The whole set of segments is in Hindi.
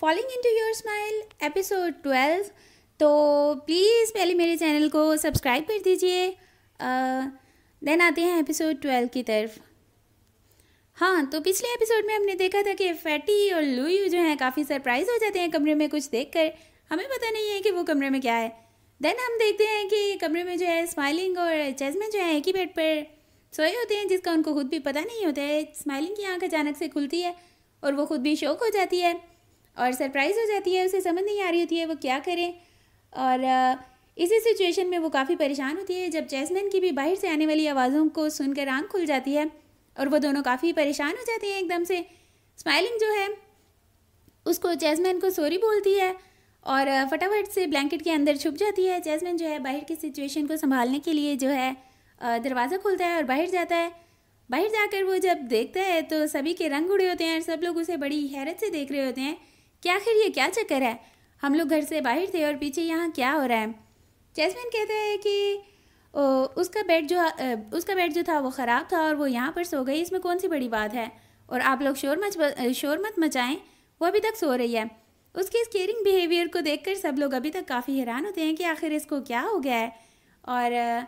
falling to your smile episode twelve तो प्लीज़ पहले मेरे चैनल को सब्सक्राइब कर दीजिए देन आते हैं एपिसोड ट्वेल्व की तरफ हाँ तो पिछले एपिसोड में हमने देखा था कि फैटी और लुई जो हैं काफ़ी सरप्राइज हो जाते हैं कमरे में कुछ देख कर हमें पता नहीं है कि वो कमरे में क्या है देन हम देखते हैं कि कमरे में जो है स्माइलिंग और चेजमैन जो है एक ही बेड पर सोए होते हैं जिसका उनको खुद भी पता नहीं होता है स्माइलिंग की आँख अचानक से खुलती है और वो खुद भी शौक हो जाती है और सरप्राइज़ हो जाती है उसे समझ नहीं आ रही होती है वो क्या करे और इसी सिचुएशन में वो काफ़ी परेशान होती है जब जैसमिन की भी बाहर से आने वाली आवाज़ों को सुनकर आँख खुल जाती है और वो दोनों काफ़ी परेशान हो जाते हैं एकदम से स्माइलिंग जो है उसको जैसमिन को सॉरी बोलती है और फटाफट से ब्लैंकेट के अंदर छुप जाती है जैसमिन जो है बाहर की सिचुएशन को संभालने के लिए जो है दरवाज़ा खोलता है और बाहर जाता है बाहर जाकर वो जब देखता है तो सभी के रंग उड़े होते हैं और सब लोग उसे बड़ी हैरत से देख रहे होते हैं क्या आखिर ये क्या चक्कर है हम लोग घर से बाहर थे और पीछे यहाँ क्या हो रहा है जैसमिन कहते हैं कि ओ, उसका बेड जो उसका बेड जो था वो ख़राब था और वो यहाँ पर सो गई इसमें कौन सी बड़ी बात है और आप लोग शोर मच शोर मत मचाएं वो अभी तक सो रही है उसके इस केयरिंग बिहेवियर को देखकर सब लोग अभी तक काफ़ी हैरान होते हैं कि आखिर इसको क्या हो गया है और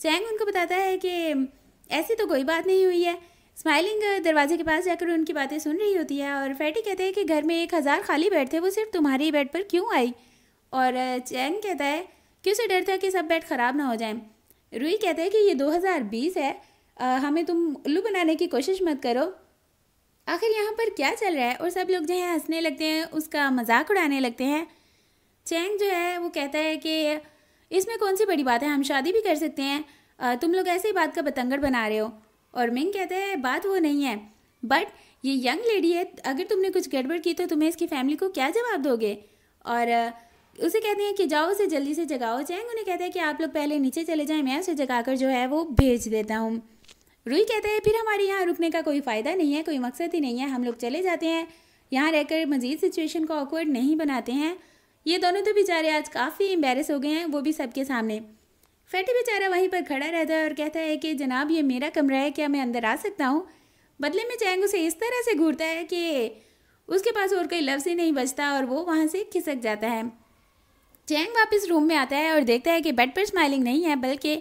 चैंग उनको बताता है कि ऐसी तो कोई बात नहीं हुई है स्माइलिंग दरवाजे के पास जाकर उनकी बातें सुन रही होती है और फैटी कहते हैं कि घर में एक हज़ार खाली बेड थे वो सिर्फ तुम्हारे ही बेड पर क्यों आई और चैंग कहता है कि उसे डर था कि सब बेड ख़राब ना हो जाएं रुई कहते हैं कि ये 2020 है आ, हमें तुम उल्लू बनाने की कोशिश मत करो आखिर यहाँ पर क्या चल रहा है और सब लोग जो है हंसने लगते हैं उसका मजाक उड़ाने लगते हैं चैंग जो है वो कहता है कि इसमें कौन सी बड़ी बात है हम शादी भी कर सकते हैं तुम लोग ऐसे ही बात का बतंगड़ बना रहे हो और मिंग कहते हैं बात वो नहीं है बट ये यंग लेडी है अगर तुमने कुछ गड़बड़ की तो तुम्हें इसकी फैमिली को क्या जवाब दोगे और उसे कहते हैं कि जाओ उसे जल्दी से जगाओ चैंग उन्हें कहता है कि आप लोग पहले नीचे चले जाएं मैं उसे जगाकर जो है वो भेज देता हूँ रुई कहते हैं फिर हमारे यहाँ रुकने का कोई फ़ायदा नहीं है कोई मकसद ही नहीं है हम लोग चले जाते हैं यहाँ रहकर मज़ीद सिचुएशन को ऑकवर्ड नहीं बनाते हैं ये दोनों तो बेचारे आज काफ़ी एम्बेरस हो गए हैं वो भी सबके सामने फैटी बेचारा वहीं पर खड़ा रहता है और कहता है कि जनाब ये मेरा कमरा है क्या मैं अंदर आ सकता हूँ बदले में चैंग उसे इस तरह से घूरता है कि उसके पास और कोई लफ्ज़ ही नहीं बचता और वो वहाँ से खिसक जाता है चैंग वापस रूम में आता है और देखता है कि बेड पर स्माइलिंग नहीं है बल्कि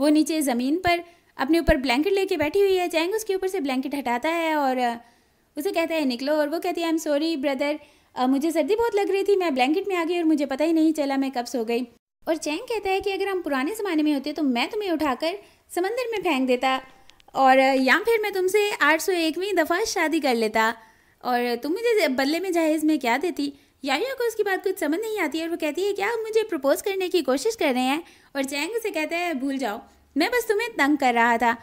वो नीचे ज़मीन पर अपने ऊपर ब्लैंकेट लेके बैठी हुई है चैंग उसके ऊपर से ब्लैंकेट हटाता है और उसे कहता है निकलो और वो कहती है आई एम सॉरी ब्रदर मुझे सर्दी बहुत लग रही थी मैं ब्लैंकेट में आ गई और मुझे पता ही नहीं चला मैं कब सो गई और चैंग कहता है कि अगर हम पुराने ज़माने में होते तो मैं तुम्हें उठाकर समंदर में फेंक देता और या फिर मैं तुमसे आठ सौ एकवीं दफ़ा शादी कर लेता और तुम मुझे बदले में जहेज़ में क्या देती यारिया को उसकी बात कुछ समझ नहीं आती और वो कहती है क्या आप मुझे प्रपोज करने की कोशिश कर रहे हैं और चैंग उसे कहता है भूल जाओ मैं बस तुम्हें तंग कर रहा था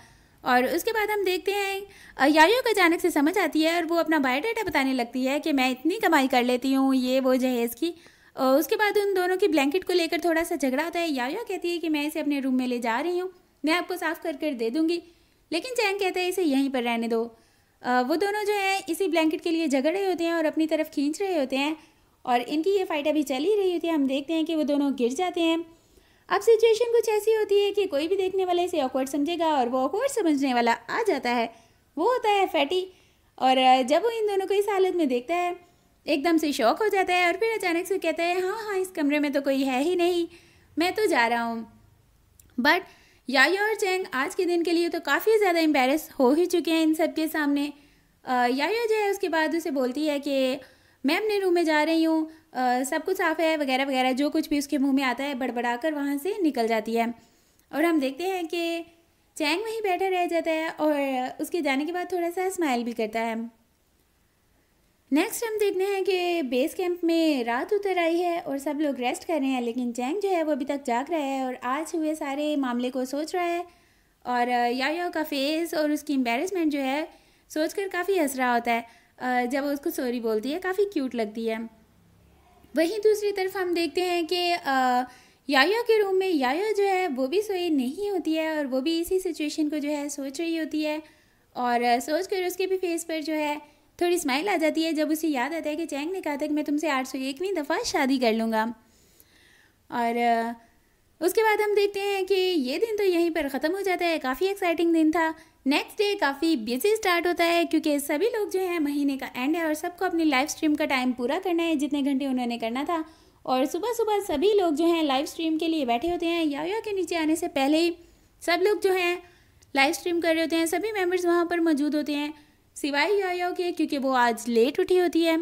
और उसके बाद हम देखते हैं यायो का अचानक से समझ आती है और वो अपना बायोडाटा बताने लगती है कि मैं इतनी कमाई कर लेती हूँ ये वो जहेज़ की उसके बाद उन दोनों की ब्लैंकेट को लेकर थोड़ा सा झगड़ा होता है याया कहती है कि मैं इसे अपने रूम में ले जा रही हूँ मैं आपको साफ़ कर कर दे दूँगी लेकिन चैन कहता है इसे यहीं पर रहने दो वो दोनों जो है इसी ब्लैंकेट के लिए झगड़ रहे होते हैं और अपनी तरफ खींच रहे होते हैं और इनकी ये फ़ाइट अभी चल ही रही होती है हम देखते हैं कि वो दोनों गिर जाते हैं अब सिचुएशन कुछ ऐसी होती है कि कोई भी देखने वाला इसे ऑकवर्ड समझेगा और वो ऑकवर्ड समझने वाला आ जाता है वो होता है फैटी और जब वो इन दोनों को इस हालत में देखता है एकदम से शौक हो जाता है और फिर अचानक से कहता है हाँ हाँ इस कमरे में तो कोई है ही नहीं मैं तो जा रहा हूँ बट याया और चैंग आज के दिन के लिए तो काफ़ी ज़्यादा एम्बेरस हो ही चुके हैं इन सब के सामने याया जो है उसके बाद उसे बोलती है कि मैं अपने रूम में जा रही हूँ सब कुछ साफ है वगैरह वगैरह जो कुछ भी उसके मुंह में आता है बड़बड़ा कर वहाँ से निकल जाती है और हम देखते हैं कि चैंग वहीं बैठा रह जाता है और उसके जाने के बाद थोड़ा सा स्माइल भी करता है नेक्स्ट हम देखते हैं कि बेस कैंप में रात उतर आई है और सब लोग रेस्ट कर रहे हैं लेकिन जैंग जो है वो अभी तक जाग रहा है और आज हुए सारे मामले को सोच रहा है और यायो का फेस और उसकी एम्बेरसमेंट जो है सोच कर काफ़ी हंस रहा होता है जब वो उसको सॉरी बोलती है काफ़ी क्यूट लगती है वहीं दूसरी तरफ हम देखते हैं कि यायो के रूम में यायो जो है वो भी सोई नहीं होती है और वो भी इसी सिचुएशन को जो है सोच रही होती है और सोच कर उसके भी फेस पर जो है थोड़ी स्माइल आ जाती है जब उसे याद आता है कि चैंग ने कहा था कि मैं तुमसे आठ सौ एकवीं दफ़ा शादी कर लूँगा और उसके बाद हम देखते हैं कि ये दिन तो यहीं पर ख़त्म हो जाता है काफ़ी एक्साइटिंग दिन था नेक्स्ट डे काफ़ी बिजी स्टार्ट होता है क्योंकि सभी लोग जो हैं महीने का एंड है और सबको अपनी लाइव स्ट्रीम का टाइम पूरा करना है जितने घंटे उन्होंने करना था और सुबह सुबह सभी लोग जो हैं लाइव स्ट्रीम के लिए बैठे होते हैं या के नीचे आने से पहले ही सब लोग जो हैं लाइव स्ट्रीम कर रहे होते हैं सभी मेम्बर्स वहाँ पर मौजूद होते हैं सिवाय यायो के क्योंकि वो आज लेट उठी होती है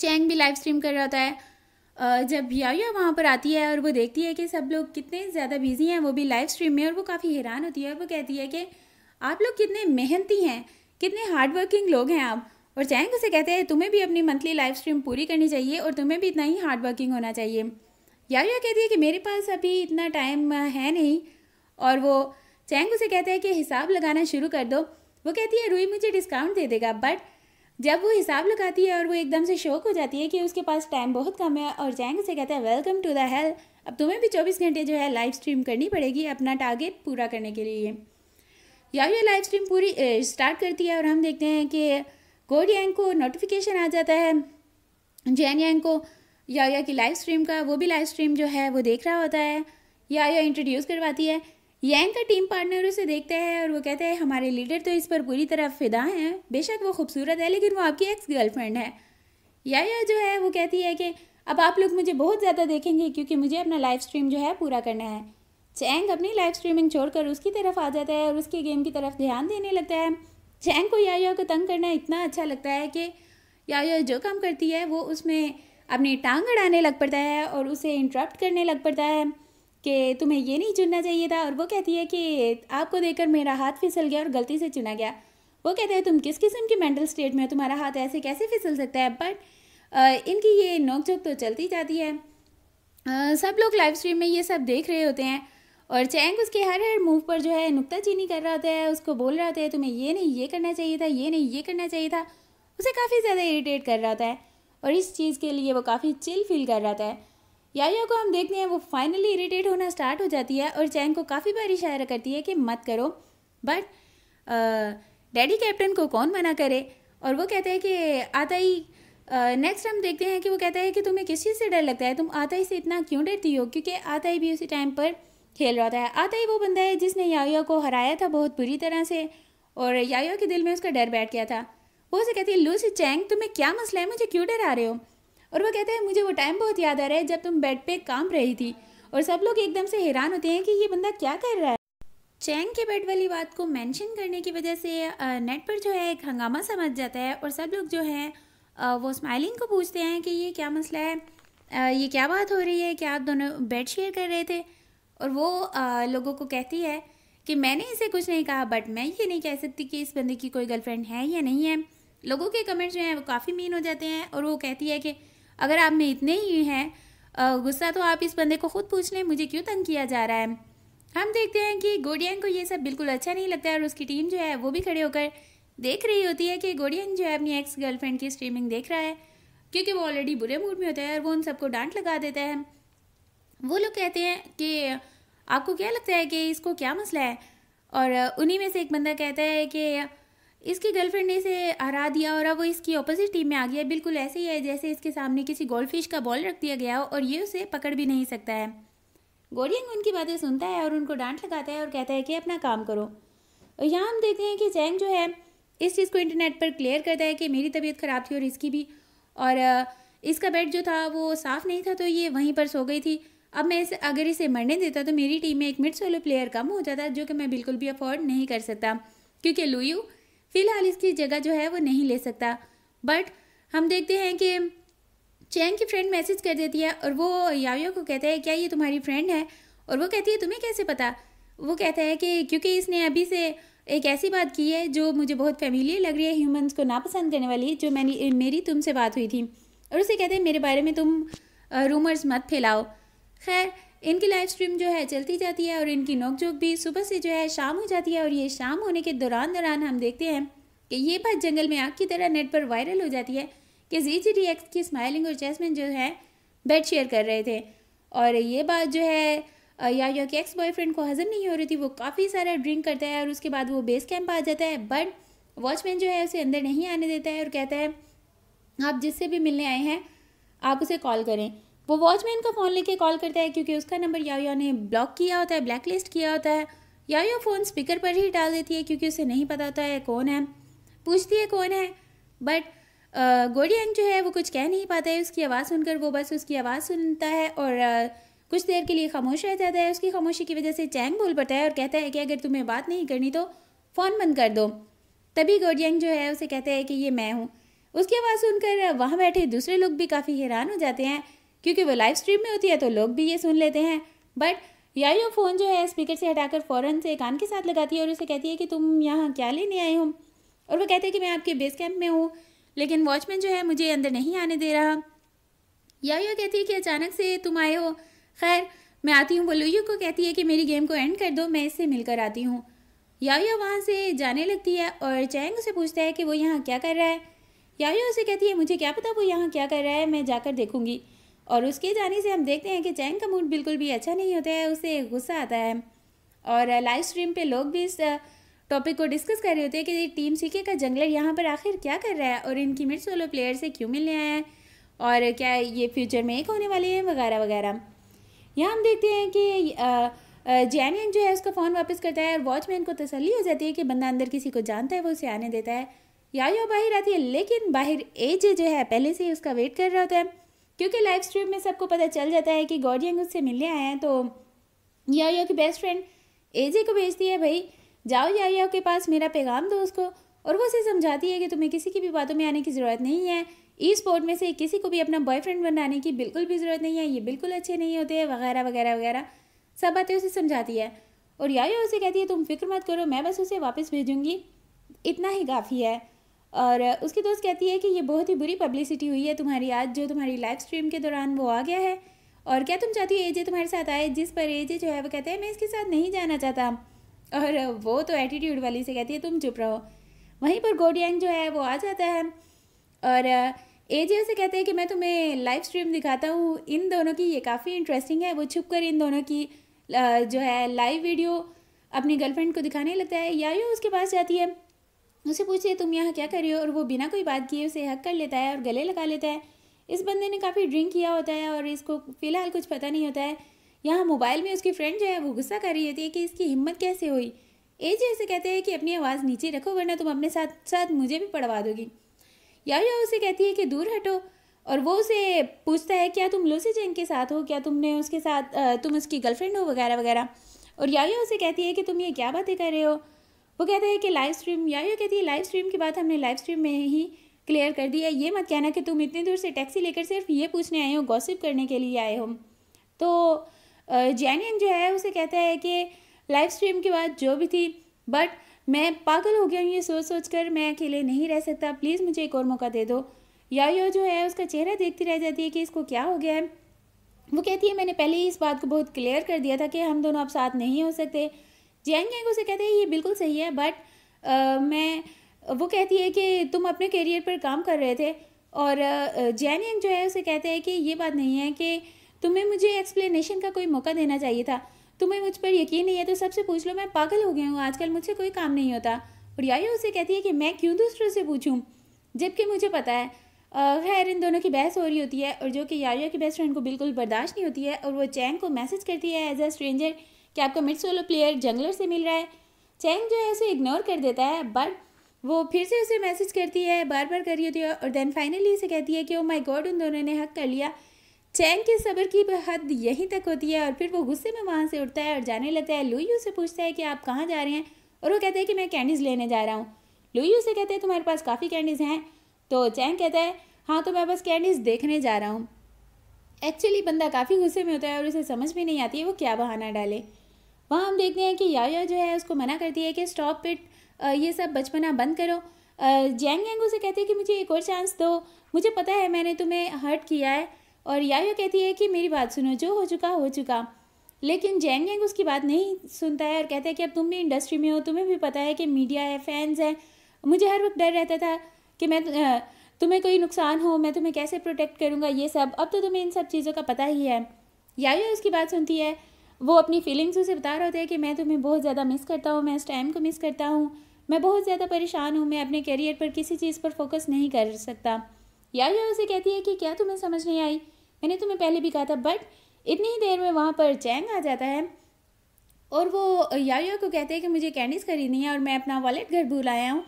चैंग भी लाइव स्ट्रीम कर रहा होता है जब यायो वहाँ पर आती है और वो देखती है कि सब लोग कितने ज़्यादा बिजी हैं वो भी लाइव स्ट्रीम में और वो काफ़ी हैरान होती है और वो कहती है कि आप लोग कितने मेहनती हैं कितने हार्डवर्किंग लोग हैं आप और चैंग उसे कहते हैं तुम्हें भी अपनी मंथली लाइव स्ट्रीम पूरी करनी चाहिए और तुम्हें भी इतना ही हार्ड वर्किंग होना चाहिए यार कहती है कि मेरे पास अभी इतना टाइम है नहीं और वो चैंग उसे कहते हैं कि हिसाब लगाना शुरू कर दो वो कहती है रुई मुझे डिस्काउंट दे देगा बट जब वो हिसाब लगाती है और वो एकदम से शौक हो जाती है कि उसके पास टाइम बहुत कम है और जैंग से कहता है वेलकम टू द हेल अब तुम्हें भी चौबीस घंटे जो है लाइव स्ट्रीम करनी पड़ेगी अपना टारगेट पूरा करने के लिए या ये लाइव स्ट्रीम पूरी स्टार्ट करती है और हम देखते हैं कि गोड यांग को नोटिफिकेशन आ जाता है जैन यांग को या की लाइव स्ट्रीम का वो भी लाइव स्ट्रीम जो है वो देख रहा होता है या इंट्रोड्यूस करवाती है यंग का टीम पार्टनर उसे देखता है और वो कहता है हमारे लीडर तो इस पर पूरी तरह फिदा हैं बेशक वो खूबसूरत है लेकिन वो आपकी एक्स गर्लफ्रेंड है या, या जो है वो कहती है कि अब आप लोग मुझे बहुत ज़्यादा देखेंगे क्योंकि मुझे अपना लाइव स्ट्रीम जो है पूरा करना है चैंग अपनी लाइव स्ट्रीमिंग छोड़कर उसकी तरफ आ जाता है और उसके गेम की तरफ ध्यान देने लगता है चैंग को याया को तंग करना इतना अच्छा लगता है कि याया जो काम करती है वो उसमें अपनी टांग अड़ाने लग पड़ता है और उसे इंटरप्ट करने लग पड़ता है कि तुम्हें ये नहीं चुनना चाहिए था और वो कहती है कि आपको देखकर मेरा हाथ फिसल गया और गलती से चुना गया वो कहते हैं तुम किस किस्म की मेंटल स्टेट में हो तुम्हारा हाथ ऐसे कैसे फिसल सकता है बट इनकी ये नोकझोंक तो चलती जाती है आ, सब लोग लाइव स्ट्रीम में ये सब देख रहे होते हैं और चैंग उसके हर हर मूव पर जो है नुकताचीनी कर रहा होता है उसको बोल रहा होता है तुम्हें ये नहीं ये करना चाहिए था ये नहीं ये करना चाहिए था उसे काफ़ी ज़्यादा इरीटेट कर रहा होता है और इस चीज़ के लिए वो काफ़ी चिल फील कर रहा था याया को हम देखते हैं वो फाइनली इरिटेट होना स्टार्ट हो जाती है और चैंग को काफ़ी बार इशारा करती है कि मत करो बट डैडी कैप्टन को कौन मना करे और वो कहते हैं कि आता ही नेक्स्ट हम देखते हैं कि वो कहता है कि तुम्हें किस चीज़ से डर लगता है तुम आता ही से इतना क्यों डरती हो क्योंकि आता ही भी उसी टाइम पर खेल रहा था आता ही वो बंदा है जिसने याया को हराया था बहुत बुरी तरह से और याया के दिल में उसका डर बैठ गया था वो उसे कहती है लूसी चैंग तुम्हें क्या मसला है मुझे क्यों डरा रहे हो और वो कहता है मुझे वो टाइम बहुत याद आ रहा है जब तुम बेड पे काम रही थी और सब लोग एकदम से हैरान होते हैं कि ये बंदा क्या कर रहा है चैंग के बेड वाली बात को मेंशन करने की वजह से नेट पर जो है एक हंगामा समझ जाता है और सब लोग जो हैं वो स्माइलिंग को पूछते हैं कि ये क्या मसला है ये क्या बात हो रही है क्या आप दोनों बेड शेयर कर रहे थे और वो लोगों को कहती है कि मैंने इसे कुछ नहीं कहा बट मैं ये नहीं कह सकती कि इस बंदे की कोई गर्लफ्रेंड है या नहीं है लोगों के कमेंट्स जो हैं वो काफ़ी मीन हो जाते हैं और वो कहती है कि अगर आप में इतने ही हैं गुस्सा तो आप इस बंदे को खुद पूछ लें मुझे क्यों तंग किया जा रहा है हम देखते हैं कि गोडियन को ये सब बिल्कुल अच्छा नहीं लगता है और उसकी टीम जो है वो भी खड़े होकर देख रही होती है कि गोडियन जो है अपनी एक्स गर्लफ्रेंड की स्ट्रीमिंग देख रहा है क्योंकि वो ऑलरेडी बुरे मूड में होता है और वो उन सबको डांट लगा देता है वो लोग कहते हैं कि आपको क्या लगता है कि इसको क्या मसला है और उन्हीं में से एक बंदा कहता है कि इसकी गर्लफ्रेंड ने इसे हरा दिया और अब वो इसकी ऑपोजिट टीम में आ गया बिल्कुल ऐसे ही है जैसे इसके सामने किसी गोल्डफिश का बॉल रख दिया गया हो और ये उसे पकड़ भी नहीं सकता है गोरियंग उनकी बातें सुनता है और उनको डांट लगाता है और कहता है कि अपना काम करो और यहाँ हम देखते हैं कि चैंग जो है इस चीज़ को इंटरनेट पर क्लियर करता है कि मेरी तबीयत ख़राब थी और इसकी भी और इसका बेड जो था वो साफ़ नहीं था तो ये वहीं पर सो गई थी अब मैं इसे अगर इसे मरने देता तो मेरी टीम में एक मिड सोलो प्लेयर कम हो जाता जो कि मैं बिल्कुल भी अफोर्ड नहीं कर सकता क्योंकि लुयू फ़िलहाल इसकी जगह जो है वो नहीं ले सकता बट हम देखते हैं कि चैंग की फ्रेंड मैसेज कर देती है और वो यावियो को कहता है क्या ये तुम्हारी फ्रेंड है और वो कहती है तुम्हें कैसे पता वो कहता है कि क्योंकि इसने अभी से एक ऐसी बात की है जो मुझे बहुत फैमिलियर लग रही है ह्यूमंस को नापसंद करने वाली जो मैंने मेरी तुमसे बात हुई थी और उसे कहते हैं मेरे बारे में तुम रूमर्स मत फैलाओ खैर इनकी लाइव स्ट्रीम जो है चलती जाती है और इनकी नोकझोंक भी सुबह से जो है शाम हो जाती है और ये शाम होने के दौरान दौरान हम देखते हैं कि ये बात जंगल में आग की तरह नेट पर वायरल हो जाती है कि जी जी डी एक्स की स्माइलिंग और जैसमिन जो है बेड शेयर कर रहे थे और ये बात जो है या यो कि एक्स बॉयफ्रेंड को हजम नहीं हो रही थी वो काफ़ी सारा ड्रिंक करता है और उसके बाद वो बेस कैंप आ जाता है बट वॉचमैन जो है उसे अंदर नहीं आने देता है और कहता है आप जिससे भी मिलने आए हैं आप उसे कॉल करें वो वॉचमैन का फ़ोन लेके कॉल करता है क्योंकि उसका नंबर याओया ने ब्लॉक किया होता है ब्लैक लिस्ट किया होता है याओया फ़ोन स्पीकर पर ही डाल देती है क्योंकि उसे नहीं पता होता है कौन है पूछती है कौन है बट गोडियंग जो है वो कुछ कह नहीं पाता है उसकी आवाज़ सुनकर वो बस उसकी आवाज़ सुनता है और कुछ देर के लिए खामोश रह जाता है उसकी खामोशी की वजह से चैंग बोल पड़ता है और कहता है कि अगर तुम्हें बात नहीं करनी तो फ़ोन बंद कर दो तभी गोडियंग जो है उसे कहता है कि ये मैं हूँ उसकी आवाज़ सुनकर वहाँ बैठे दूसरे लोग भी काफ़ी हैरान हो जाते हैं क्योंकि वो लाइव स्ट्रीम में होती है तो लोग भी ये सुन लेते हैं बट या यो फ़ोन जो है स्पीकर से हटाकर फ़ौरन से कान के साथ लगाती है और उसे कहती है कि तुम यहाँ क्या लेने आए हो और वो कहते हैं कि मैं आपके बेस कैंप में हूँ लेकिन वॉचमैन जो है मुझे अंदर नहीं आने दे रहा या यो कहती है कि अचानक से तुम आए हो खैर मैं आती हूँ वो लुयू को कहती है कि मेरी गेम को एंड कर दो मैं इससे मिलकर आती हूँ यायो वहाँ से जाने लगती है और चैंग उसे पूछता है कि वो यहाँ क्या कर रहा है यायो उसे कहती है मुझे क्या पता वो यहाँ क्या कर रहा है मैं जाकर देखूँगी और उसके जाने से हम देखते हैं कि चैंग का मूड बिल्कुल भी अच्छा नहीं होता है उसे गुस्सा आता है और लाइव स्ट्रीम पे लोग भी इस टॉपिक को डिस्कस कर रहे होते हैं कि टीम सीके का जंगलर यहाँ पर आखिर क्या कर रहा है और इनकी मिड सोलो प्लेयर से क्यों मिलने आया है और क्या ये फ्यूचर में एक होने वाले हैं वगैरह वगैरह यहाँ हम देखते हैं कि जैन जो है उसका फ़ोन वापस करता है और वॉचमैन को तसली हो जाती है कि बंदा अंदर किसी को जानता है वो उसे आने देता है या यो बाहर आती है लेकिन बाहर एज जो है पहले से ही उसका वेट कर रहा होता है क्योंकि लाइव स्ट्रीम में सबको पता चल जाता है कि गौरी उससे मिलने आए हैं तो याओ की बेस्ट फ्रेंड एजे को भेजती है भाई जाओ याओ के पास मेरा पैगाम दो उसको और वो उसे समझाती है कि तुम्हें किसी की भी बातों में आने की ज़रूरत नहीं है ई स्पोर्ट में से किसी को भी अपना बॉयफ्रेंड बनाने की बिल्कुल भी ज़रूरत नहीं है ये बिल्कुल अच्छे नहीं होते हैं वगैरह वगैरह वगैरह सब बातें उसे समझाती है और यायो उसे कहती है तुम फिक्र मत करो मैं बस उसे वापस भेजूँगी इतना ही काफ़ी है और उसकी दोस्त कहती है कि ये बहुत ही बुरी पब्लिसिटी हुई है तुम्हारी आज जो तुम्हारी लाइव स्ट्रीम के दौरान वो आ गया है और क्या तुम चाहती हो एजे तुम्हारे साथ आए जिस पर एजे जो है वो कहते हैं मैं इसके साथ नहीं जाना चाहता और वो तो एटीट्यूड वाली से कहती है तुम चुप रहो वहीं पर गोडियांग जो है वो आ जाता है और एजे उसे कहते हैं कि मैं तुम्हें लाइव स्ट्रीम दिखाता हूँ इन दोनों की ये काफ़ी इंटरेस्टिंग है वो छुप कर इन दोनों की जो है लाइव वीडियो अपनी गर्लफ्रेंड को दिखाने लगता है या उसके पास जाती है उसे पूछती है तुम यहाँ क्या कर रहे हो और वो बिना कोई बात किए उसे हक कर लेता है और गले लगा लेता है इस बंदे ने काफ़ी ड्रिंक किया होता है और इसको फ़िलहाल कुछ पता नहीं होता है यहाँ मोबाइल में उसकी फ्रेंड जो है वो गुस्सा कर रही होती है कि इसकी हिम्मत कैसे हुई जी ऐसे कहते हैं कि अपनी आवाज़ नीचे रखो वरना तुम अपने साथ साथ मुझे भी पढ़वा दोगी या, या उसे कहती है कि दूर हटो और वो उसे पूछता है क्या तुम लोसी जैन के साथ हो क्या तुमने उसके साथ तुम उसकी गर्लफ्रेंड हो वगैरह वगैरह और या, या उसे कहती है कि तुम ये क्या बातें कर रहे हो वो कहते हैं कि लाइव स्ट्रीम या ये कहती है लाइव स्ट्रीम की बात हमने लाइव स्ट्रीम में ही क्लियर कर दिया ये मत कहना कि तुम इतनी दूर से टैक्सी लेकर सिर्फ ये पूछने आए हो गॉसिप करने के लिए आए हो तो जैनियन जो है उसे कहता है कि लाइव स्ट्रीम के बाद जो भी थी बट मैं पागल हो गया हूँ ये सोच सोच कर मैं अकेले नहीं रह सकता प्लीज़ मुझे एक और मौका दे दो यायो जो है उसका चेहरा देखती रह जाती है कि इसको क्या हो गया है वो कहती है मैंने पहले ही इस बात को बहुत क्लियर कर दिया था कि हम दोनों अब साथ नहीं हो सकते जैन यंग उसे कहते हैं ये बिल्कुल सही है बट मैं वो कहती है कि तुम अपने करियर पर काम कर रहे थे और जैन यंग जो है उसे कहते हैं कि ये बात नहीं है कि तुम्हें मुझे एक्सप्लेनेशन का कोई मौका देना चाहिए था तुम्हें मुझ पर यकीन नहीं है तो सबसे पूछ लो मैं पागल हो गया हूँ आजकल मुझसे कोई काम नहीं होता और यायो उसे कहती है कि मैं क्यों दूसरों से पूछूँ जबकि मुझे पता है खैर इन दोनों की बहस हो रही होती है और जो कि यारिया की बेस्ट फ्रेंड को बिल्कुल बर्दाश्त नहीं होती है और वो चैन को मैसेज करती है एज अ स्ट्रेंजर कि आपको मिड सोलो प्लेयर जंगलर से मिल रहा है चैंग जो है उसे इग्नोर कर देता है बट वो फिर से उसे मैसेज करती है बार बार कर रही होती है और देन फाइनली उसे कहती है कि ओ माई गॉड उन दोनों ने हक कर लिया चैंग के सब्र की हद यहीं तक होती है और फिर वो गुस्से में वहाँ से उठता है और जाने लगता है लुई उसे पूछता है कि आप कहाँ जा रहे हैं और वो कहते हैं कि मैं कैंडीज़ लेने जा रहा हूँ लुई उसे कहते हैं तुम्हारे पास काफ़ी कैंडीज़ हैं तो चैंग कहता है हाँ तो मैं बस कैंडीज़ देखने जा रहा हूँ एक्चुअली बंदा काफ़ी गुस्से में होता है और उसे समझ में नहीं आती है वो क्या बहाना डाले वहाँ हम देखते हैं कि याया जो है उसको मना करती है कि स्टॉप इट ये सब बचपना बंद करो जैंग यंग उसे कहती है कि मुझे एक और चांस दो मुझे पता है मैंने तुम्हें हर्ट किया है और यायो कहती है कि मेरी बात सुनो जो हो चुका हो चुका लेकिन जैंग यंग उसकी बात नहीं सुनता है और कहता है कि अब तुम भी इंडस्ट्री में हो तुम्हें भी पता है कि मीडिया है फैंस हैं मुझे हर वक्त डर रहता था कि मैं तुम्हें कोई नुकसान हो मैं तुम्हें कैसे प्रोटेक्ट करूँगा ये सब अब तो तुम्हें इन सब चीज़ों का पता ही है यायो उसकी बात सुनती है वो अपनी फीलिंग्स उसे बता रहे होते हैं कि मैं तुम्हें बहुत ज़्यादा मिस करता हूँ मैं इस टाइम को मिस करता हूँ मैं बहुत ज़्यादा परेशान हूँ मैं अपने करियर पर किसी चीज़ पर फोकस नहीं कर सकता या या उसे कहती है कि क्या तुम्हें समझ नहीं आई मैंने तुम्हें पहले भी कहा था बट इतनी ही देर में वहाँ पर चैंग आ जाता है और वो यायो को कहते हैं कि मुझे कैंडीज खरीदनी है और मैं अपना वॉलेट घर भूल आया हूँ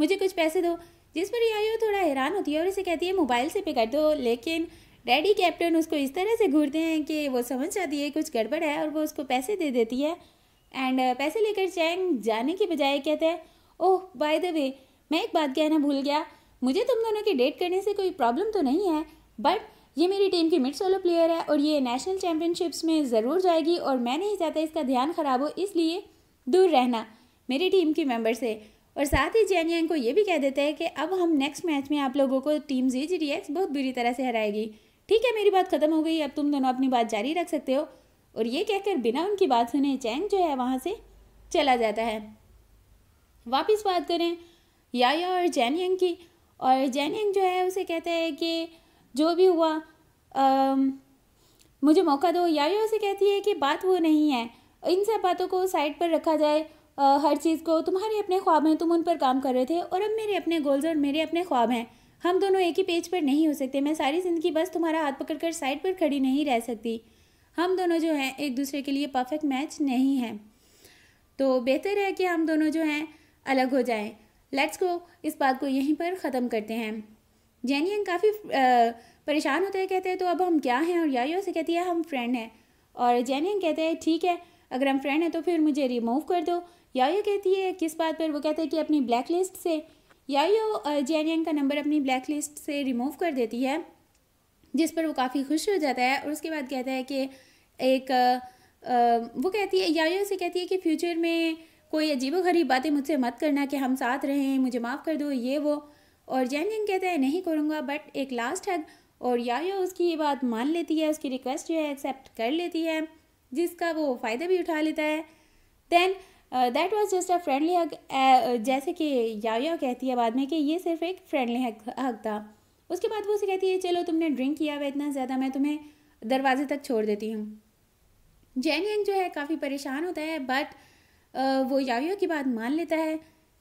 मुझे कुछ पैसे दो जिस पर यायो थोड़ा हैरान होती है और इसे कहती है मोबाइल से पे कर दो लेकिन डैडी कैप्टन उसको इस तरह से घूरते हैं कि वो समझ जाती है कुछ गड़बड़ है और वो उसको पैसे दे देती है एंड uh, पैसे लेकर चैंग जाने के बजाय कहते हैं ओह बाय द वे मैं एक बात कहना भूल गया मुझे तुम दोनों की डेट करने से कोई प्रॉब्लम तो नहीं है बट ये मेरी टीम की मिड सोलो प्लेयर है और ये नेशनल चैम्पियनशिप्स में ज़रूर जाएगी और मैं नहीं चाहता इसका ध्यान खराब हो इसलिए दूर रहना मेरी टीम की मेम्बर से और साथ ही जैन यांग को ये भी कह देता है कि अब हम नेक्स्ट मैच में आप लोगों को team G G D X बहुत बुरी तरह से हराएगी ठीक है मेरी बात ख़त्म हो गई अब तुम दोनों अपनी बात जारी रख सकते हो और ये कहकर बिना उनकी बात सुने चैंग जो है वहाँ से चला जाता है वापस बात करें याया और जैन यंग की और जैन यंग जो है उसे कहता है कि जो भी हुआ आ, मुझे मौका दो याया उसे कहती है कि बात वो नहीं है इन सब बातों को साइड पर रखा जाए आ, हर चीज़ को तुम्हारे अपने ख्वाब हैं तुम उन पर काम कर रहे थे और अब मेरे अपने गोल्स और मेरे अपने ख्वाब हैं हम दोनों एक ही पेज पर नहीं हो सकते मैं सारी ज़िंदगी बस तुम्हारा हाथ पकड़कर साइड पर खड़ी नहीं रह सकती हम दोनों जो हैं एक दूसरे के लिए परफेक्ट मैच नहीं हैं तो बेहतर है कि हम दोनों जो हैं अलग हो जाएं लेट्स को इस बात को यहीं पर ख़त्म करते हैं जैनी काफ़ी परेशान होते हैं कहते हैं तो अब हम क्या हैं और यायो से कहती है हम फ्रेंड हैं और जैनी कहते हैं ठीक है अगर हम फ्रेंड हैं तो फिर मुझे रिमूव कर दो या कहती है किस बात पर वो कहते हैं कि अपनी ब्लैक लिस्ट से या ये जे का नंबर अपनी ब्लैक लिस्ट से रिमूव कर देती है जिस पर वो काफ़ी खुश हो जाता है और उसके बाद कहता है कि एक वो कहती है यो से कहती है कि फ्यूचर में कोई अजीब गरीब बातें मुझसे मत करना कि हम साथ रहें मुझे माफ़ कर दो ये वो और जैन जिंग कहता है नहीं करूँगा बट एक लास्ट है और यायो उसकी ये बात मान लेती है उसकी रिक्वेस्ट जो है एक्सेप्ट कर लेती है जिसका वो फ़ायदा भी उठा लेता है then that was just a friendly hug जैसे कि याया कहती है बाद में कि ये सिर्फ एक फ्रेंडली हक हक था उसके बाद वो उसे कहती है चलो तुमने ड्रिंक किया हुआ इतना ज़्यादा मैं तुम्हें दरवाजे तक छोड़ देती हूँ जैन यंग जो है काफ़ी परेशान होता है बट uh, वो यायो की बात मान लेता है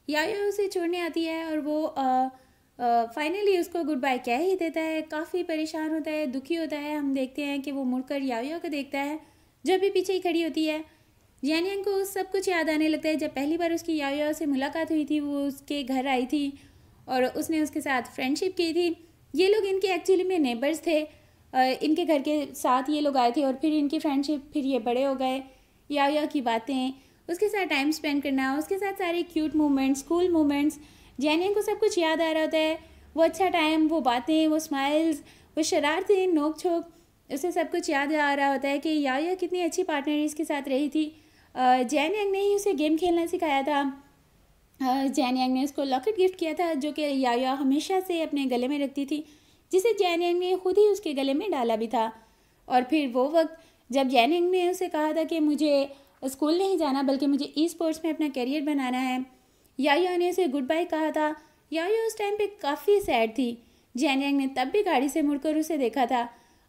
यायो उसे छोड़ने आती है और वो फाइनली uh, uh, उसको गुड बाय कह ही देता है काफ़ी परेशान होता है दुखी होता है हम देखते हैं कि वो मुड़कर यायो को देखता है जो भी पीछे ही खड़ी होती है जैनियन को सब कुछ याद आने लगता है जब पहली बार उसकी याविया से मुलाकात हुई थी वो उसके घर आई थी और उसने उसके साथ फ्रेंडशिप की थी ये लोग इनके एक्चुअली में नेबर्स थे इनके घर के साथ ये लोग आए थे और फिर इनकी फ्रेंडशिप फिर ये बड़े हो गए याविया की बातें उसके साथ टाइम स्पेंड करना उसके साथ सारे क्यूट मोमेंट्स कूल मोमेंट्स जैनियन को सब कुछ याद आ रहा होता है वो अच्छा टाइम वो बातें वो स्माइल्स वो शरारतें नोक छोक उसे सब कुछ याद आ रहा होता है कि याओ कितनी अच्छी पार्टनर इसके साथ रही थी जैन यंग ने ही उसे गेम खेलना सिखाया था जैन यंग ने उसको लॉकेट गिफ्ट किया था जो कि याया हमेशा से अपने गले में रखती थी जिसे जैन यंग ने खुद ही उसके गले में डाला भी था और फिर वो वक्त जब जैन यंग ने उसे कहा था कि मुझे स्कूल नहीं जाना बल्कि मुझे ई स्पोर्ट्स में अपना करियर बनाना है याया ने उसे गुड बाय कहा था याया उस टाइम पे काफ़ी सैड थी जैन यंग ने तब भी गाड़ी से मुड़कर उसे देखा था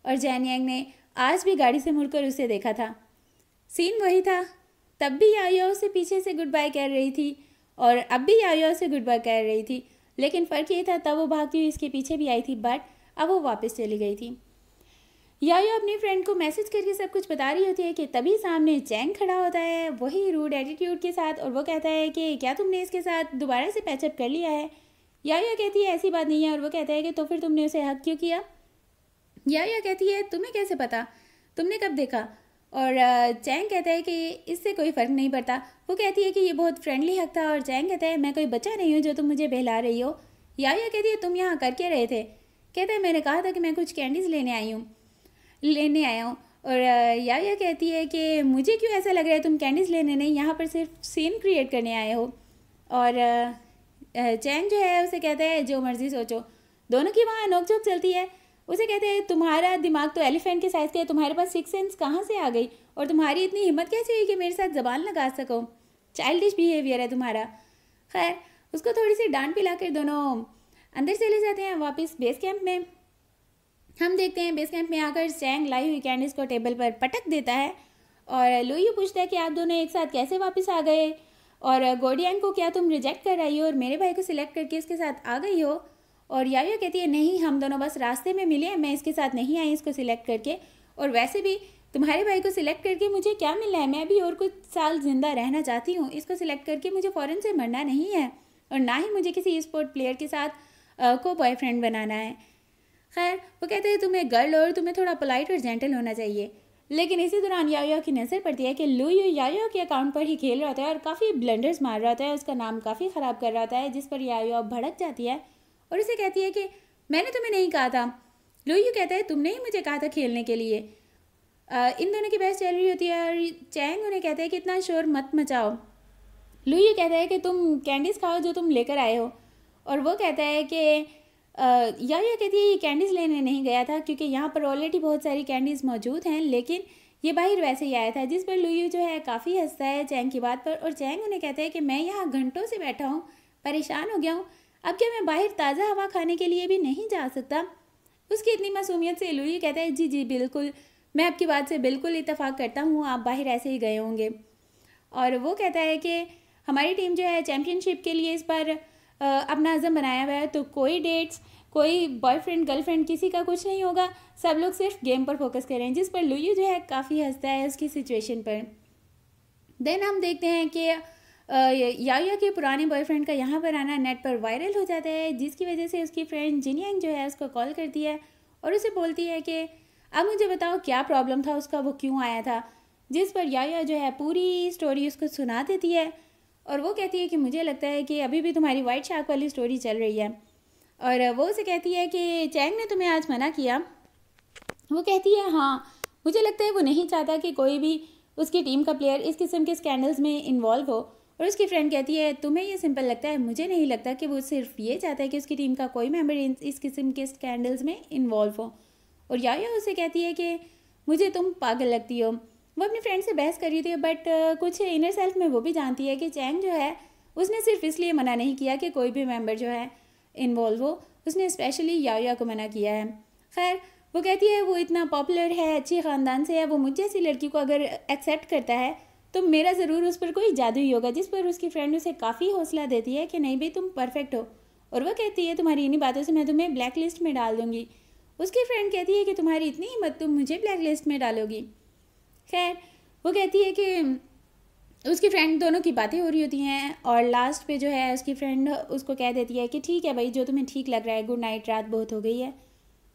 और जैन यंग ने आज भी गाड़ी से मुड़कर उसे देखा था सीन वही था तब भी याया उसे पीछे से गुड बाय कह रही थी और अब भी याया उसे गुड बाय कह रही थी लेकिन फ़र्क ये था तब वो भागती हुई इसके पीछे भी आई थी बट अब वो वापस चली गई थी यायो अपनी फ्रेंड को मैसेज करके सब कुछ बता रही होती है कि तभी सामने चैंग खड़ा होता है वही रूड एटीट्यूड के साथ और वो कहता है कि क्या तुमने इसके साथ दोबारा से पैचअप कर लिया है यायो कहती है ऐसी बात नहीं है और वो कहता है कि तो फिर तुमने उसे हक क्यों किया यायो कहती है तुम्हें कैसे पता तुमने कब देखा और चैंग कहता है कि इससे कोई फ़र्क नहीं पड़ता वो कहती है कि ये बहुत फ्रेंडली हक था और चैंग कहता है मैं कोई बच्चा नहीं हूँ जो तुम मुझे बहला रही हो या या कहती है तुम यहाँ कर रहे थे कहता है मैंने कहा था कि मैं कुछ कैंडीज़ लेने आई हूँ लेने आया हूँ और या या कहती है कि मुझे क्यों ऐसा लग रहा है तुम कैंडीज़ लेने नहीं यहाँ पर सिर्फ सीन क्रिएट करने आए हो और चैंग जो है उसे कहता है जो मर्ज़ी सोचो दोनों की वहाँ नोकझोंक चलती है उसे कहते हैं तुम्हारा दिमाग तो एलिफेंट के साइज़ का है तुम्हारे पास सिक्स सेंस कहाँ से आ गई और तुम्हारी इतनी हिम्मत कैसे हुई कि मेरे साथ जबान लगा सको चाइल्डिश बिहेवियर है तुम्हारा खैर उसको थोड़ी सी डांट पिला कर दोनों अंदर चले जाते हैं वापस बेस कैंप में हम देखते हैं बेस कैंप में आकर चैंग लाई हुई कैंडिस को टेबल पर पटक देता है और लोई पूछता है कि आप दोनों एक साथ कैसे वापस आ गए और गोडियांग को क्या तुम रिजेक्ट कर रही हो और मेरे भाई को सिलेक्ट करके इसके साथ आ गई हो और यायो कहती है नहीं हम दोनों बस रास्ते में मिले मैं इसके साथ नहीं आई इसको सिलेक्ट करके और वैसे भी तुम्हारे भाई को सिलेक्ट करके मुझे क्या मिलना है मैं भी और कुछ साल ज़िंदा रहना चाहती हूँ इसको सिलेक्ट करके मुझे फ़ौरन से मरना नहीं है और ना ही मुझे किसी स्पोर्ट प्लेयर के साथ आ, को बॉयफ्रेंड बनाना है खैर वो कहते हैं तुम्हें गर्ल और तुम्हें थोड़ा पोलाइट और जेंटल होना चाहिए लेकिन इसी दौरान यायो की नज़र पड़ती है कि लू यू यायो के अकाउंट पर ही खेल रहा होता है और काफ़ी ब्लेंडर्स मार रहा होता है उसका नाम काफ़ी ख़राब कर रहा होता है जिस पर यायो भड़क जाती है और उसे कहती है कि मैंने तुम्हें नहीं कहा था लोहियू कहता है तुमने ही मुझे कहा था खेलने के लिए इन दोनों की बहस चल रही होती है और चैंग उन्हें कहता है कि इतना शोर मत मचाओ लुई कहता है कि तुम कैंडीज़ खाओ जो तुम लेकर आए हो और वो कहता है कि या यह कहती है ये कैंडीज़ लेने नहीं गया था क्योंकि यहाँ पर ऑलरेडी बहुत सारी कैंडीज़ मौजूद हैं लेकिन ये बाहर वैसे ही आया था जिस पर लुई जो है काफ़ी हंसता है चैंग की बात पर और चैंग उन्हें कहता है कि मैं यहाँ घंटों से बैठा हूँ परेशान हो गया हूँ अब क्या मैं बाहर ताज़ा हवा खाने के लिए भी नहीं जा सकता उसकी इतनी मासूमियत से एलोरी कहता है जी जी बिल्कुल मैं आपकी बात से बिल्कुल इतफाक़ करता हूँ आप बाहर ऐसे ही गए होंगे और वो कहता है कि हमारी टीम जो है चैम्पियनशिप के लिए इस बार अपना अज़म बनाया हुआ है तो कोई डेट्स कोई बॉयफ्रेंड गर्लफ्रेंड किसी का कुछ नहीं होगा सब लोग सिर्फ गेम पर फोकस करें जिस पर लुयू जो है काफ़ी हंसता है उसकी सिचुएशन पर देन हम देखते हैं कि याया के पुराने बॉयफ्रेंड का यहाँ पर आना नेट पर वायरल हो जाता है जिसकी वजह से उसकी फ्रेंड जिनियंग जो है उसको कॉल करती है और उसे बोलती है कि अब मुझे बताओ क्या प्रॉब्लम था उसका वो क्यों आया था जिस पर याया जो है पूरी स्टोरी उसको सुना देती है और वो कहती है कि मुझे लगता है कि अभी भी तुम्हारी वाइट शार्क वाली स्टोरी चल रही है और वो उसे कहती है कि चैंग ने तुम्हें आज मना किया वो कहती है हाँ मुझे लगता है वो नहीं चाहता कि कोई भी उसकी टीम का प्लेयर इस किस्म के स्कैंडल्स में इन्वॉल्व हो और उसकी फ्रेंड कहती है तुम्हें ये सिंपल लगता है मुझे नहीं लगता कि वो सिर्फ ये चाहता है कि उसकी टीम का कोई मेम्बर इस किस्म के स्कैंडल्स में इन्वॉल्व हो और या उसे कहती है कि मुझे तुम पागल लगती हो वो अपनी फ्रेंड से बहस कर रही थी बट कुछ इनर सेल्फ में वो भी जानती है कि चैंग जो है उसने सिर्फ इसलिए मना नहीं किया कि कोई भी मेम्बर जो है इन्वॉल्व हो उसने स्पेशली याया को मना किया है खैर वो कहती है वो इतना पॉपुलर है अच्छे ख़ानदान से है वो मुझ जैसी लड़की को अगर एक्सेप्ट करता है तो मेरा ज़रूर उस पर कोई जादू ही होगा जिस पर उसकी फ्रेंड उसे काफ़ी हौसला देती है कि नहीं भाई तुम परफेक्ट हो और वह कहती है तुम्हारी इन्हीं बातों से मैं तुम्हें ब्लैक लिस्ट में डाल दूँगी उसकी फ्रेंड कहती है कि तुम्हारी इतनी हिम्मत तुम मुझे ब्लैक लिस्ट में डालोगी खैर वो कहती है कि उसकी फ्रेंड दोनों की बातें हो रही होती हैं और लास्ट पे जो है उसकी फ्रेंड उसको कह देती है कि ठीक है भाई जो तुम्हें ठीक लग रहा है गुड नाइट रात बहुत हो गई है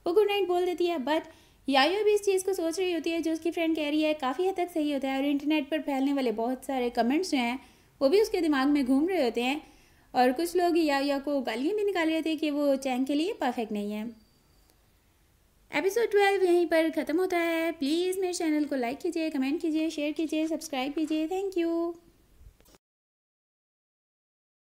वो गुड नाइट बोल देती है बट यायो भी इस चीज़ को सोच रही होती है जो उसकी फ्रेंड कह रही है काफ़ी हद तक सही होता है और इंटरनेट पर फैलने वाले बहुत सारे कमेंट्स जो हैं वो भी उसके दिमाग में घूम रहे होते हैं और कुछ लोग यायो को गालियाँ भी निकाल रहे थे कि वो चैंग के लिए परफेक्ट नहीं है एपिसोड ट्वेल्व यहीं पर ख़त्म होता है प्लीज़ मेरे चैनल को लाइक कीजिए कमेंट कीजिए शेयर कीजिए सब्सक्राइब कीजिए थैंक यू